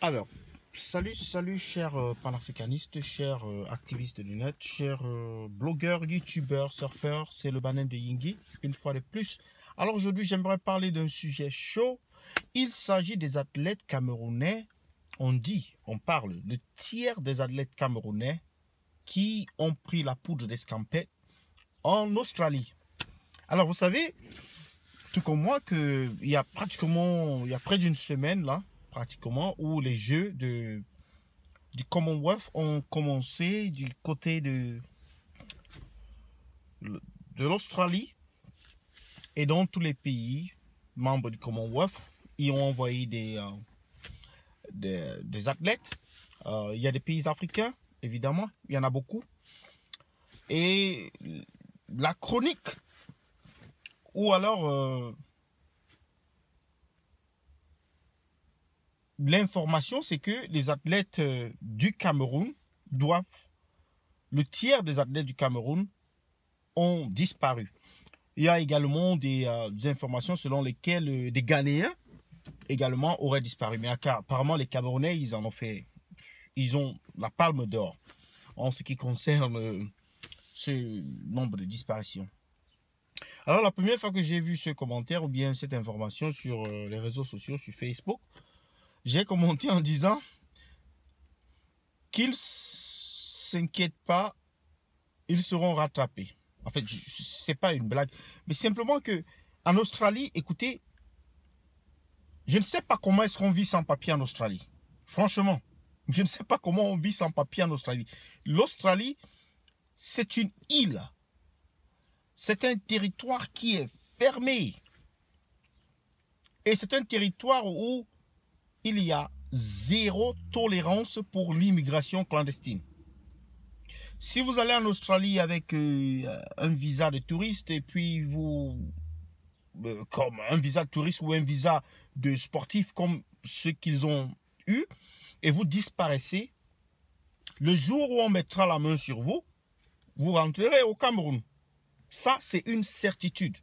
Alors, salut, salut, cher euh, panafricaniste panafricanistes, chers de activistes cher euh, net, chers euh, surfeur. blogueurs, youtubeurs, surfeurs, c'est le banane de Yingi, une fois de plus. Alors aujourd'hui, j'aimerais parler d'un sujet chaud. Il s'agit des athlètes camerounais. On dit, on parle, le tiers des athlètes camerounais qui ont pris la poudre d'escampette en Australie. Alors, vous savez, tout comme moi, qu'il y a pratiquement, il y a près d'une semaine là, où les jeux de, du Commonwealth ont commencé du côté de, de l'Australie. Et dans tous les pays membres du Commonwealth ils ont envoyé des, euh, des, athlètes. Euh, il y a des pays africains, évidemment, il y en a beaucoup. Et la chronique, ou alors... Euh, l'information, c'est que les athlètes euh, du Cameroun doivent, le tiers des athlètes du Cameroun ont disparu. Il y a également des, euh, informations selon lesquelles euh, des Ghanéens également auraient disparu. Mais apparemment, les Camerounais, ils en ont fait, ils ont la palme d'or en ce qui concerne ce nombre de disparitions. Alors, la première fois que j'ai vu ce commentaire ou bien cette information sur les réseaux sociaux, sur Facebook, j'ai commenté en disant qu'ils s'inquiètent pas, ils seront rattrapés. En fait, c'est pas une blague, mais simplement que en Australie, écoutez, je ne sais pas comment est-ce qu'on vit sans papier en Australie. Franchement, je ne sais pas comment on vit sans papier en Australie. L'Australie, c'est une île. C'est un territoire qui est fermé. Et c'est un territoire où il y a zéro tolérance pour l'immigration clandestine. Si vous allez en Australie avec euh, un visa de touriste et puis vous euh, comme un visa de touriste ou un visa de sportif comme ceux qu'ils ont eu et vous disparaissez, le jour où on mettra la main sur vous, vous rentrerez au Cameroun. Ça, c'est une certitude.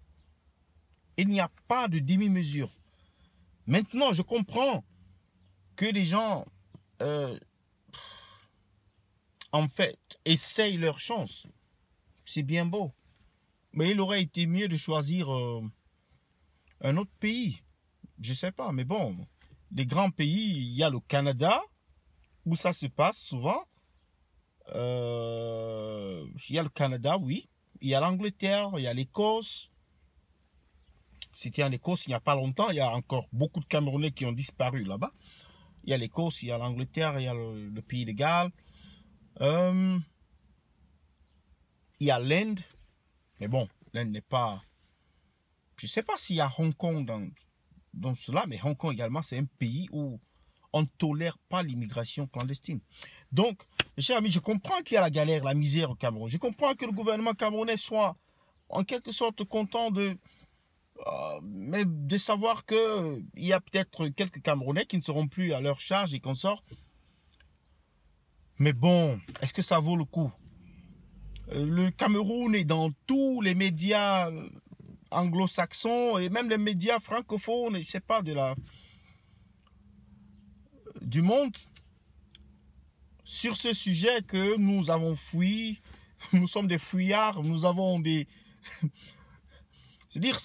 Il n'y a pas de demi-mesure. Maintenant, je comprends que les gens, euh, en fait, essayent leur chance. C'est bien beau. Mais il aurait été mieux de choisir euh, un autre pays. Je sais pas, mais bon, les grands pays, il y a le Canada, où ça se passe souvent. Euh, il y a le Canada, oui. Il y a l'Angleterre, il y a l'Écosse. C'était en Écosse il n'y a pas longtemps, il y a encore beaucoup de Camerounais qui ont disparu là-bas il y a l'Écosse, il y a l'Angleterre, il y a le, pays de Galles, euh, il y a l'Inde, mais bon, l'Inde n'est pas... Je ne sais pas s'il y a Hong Kong dans, cela, mais Hong Kong également, c'est un pays où on ne tolère pas l'immigration clandestine. Donc, mes chers amis, je comprends qu'il y a la galère, la misère au Cameroun. Je comprends que le gouvernement camerounais soit en quelque sorte content de, euh, mais de savoir que euh, il y a peut-être quelques Camerounais qui ne seront plus à leur charge et qu'on sort. Mais bon, est-ce que ça vaut le coup euh, Le Cameroun est dans tous les médias anglo-saxons et même les médias francophones, je sais pas de la du monde sur ce sujet que nous avons fui, nous sommes des fuyards. nous avons des c'est-à-dire,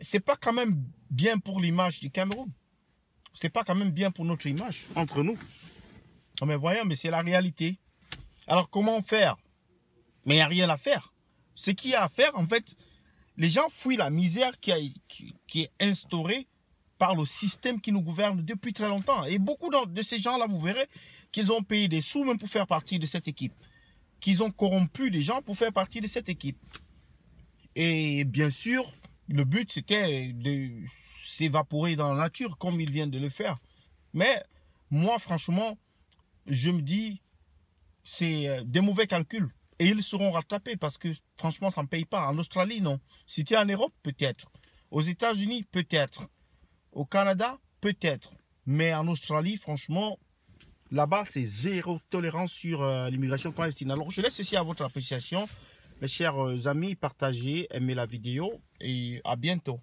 c'est pas quand même bien pour l'image du Cameroun. C'est pas quand même bien pour notre image entre nous. mais voyons, mais c'est la réalité. Alors comment faire Mais il n'y a rien à faire. Ce qu'il y a à faire, en fait, les gens fuient la misère qui, qui, qui, est instaurée par le système qui nous gouverne depuis très longtemps. Et beaucoup de ces gens-là, vous verrez qu'ils ont payé des sous même pour faire partie de cette équipe. Qu'ils ont corrompu des gens pour faire partie de cette équipe. Et bien sûr, le but, c'était de s'évaporer dans la nature comme ils viennent de le faire. Mais moi, franchement, je me dis, c'est euh, des mauvais calculs. Et ils seront rattrapés parce que, franchement, ça ne paye pas. En Australie, non. Si en Europe, peut-être. Aux États-Unis, peut-être. Au Canada, peut-être. Mais en Australie, franchement, là-bas, c'est zéro tolérance sur euh, l'immigration clandestine. Alors, je laisse ceci à votre appréciation. Mes chers euh, amis, partagez, aimez la vidéo et à bientôt.